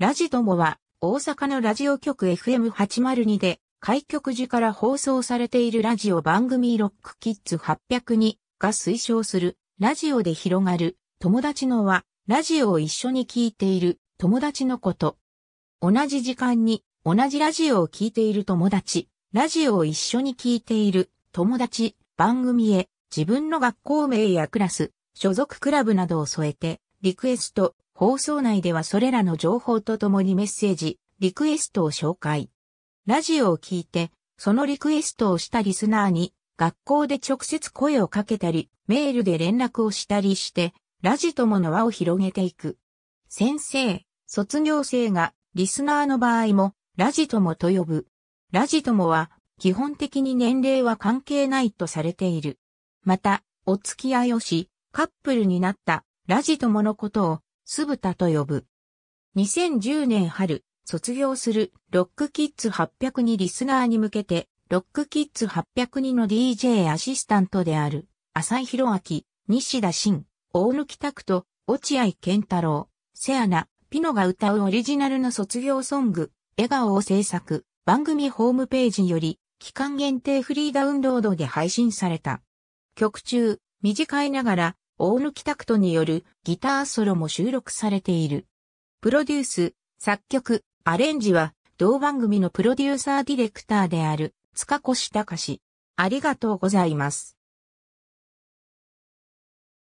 ラジ友は、大阪のラジオ局 FM802 で、開局時から放送されているラジオ番組ロックキッズ802が推奨する、ラジオで広がる、友達のは、ラジオを一緒に聴いている、友達のこと。同じ時間に、同じラジオを聴いている友達、ラジオを一緒に聴いている、友達、番組へ、自分の学校名やクラス、所属クラブなどを添えて、リクエスト、放送内ではそれらの情報とともにメッセージ、リクエストを紹介。ラジオを聞いて、そのリクエストをしたリスナーに、学校で直接声をかけたり、メールで連絡をしたりして、ラジともの輪を広げていく。先生、卒業生が、リスナーの場合も、ラジともと呼ぶ。ラジともは、基本的に年齢は関係ないとされている。また、お付き合いをし、カップルになったラジ友のことを、ぶたと呼ぶ。2010年春、卒業するロックキッズ800にリスナーに向けて、ロックキッズ800の DJ アシスタントである、浅井宏明、西田真、大貫拓と、落合健太郎、瀬穴、ピノが歌うオリジナルの卒業ソング、笑顔を制作、番組ホームページより、期間限定フリーダウンロードで配信された。曲中、短いながら、大貫拓人によるギターソロも収録されている。プロデュース、作曲、アレンジは同番組のプロデューサーディレクターである塚越隆。ありがとうございます。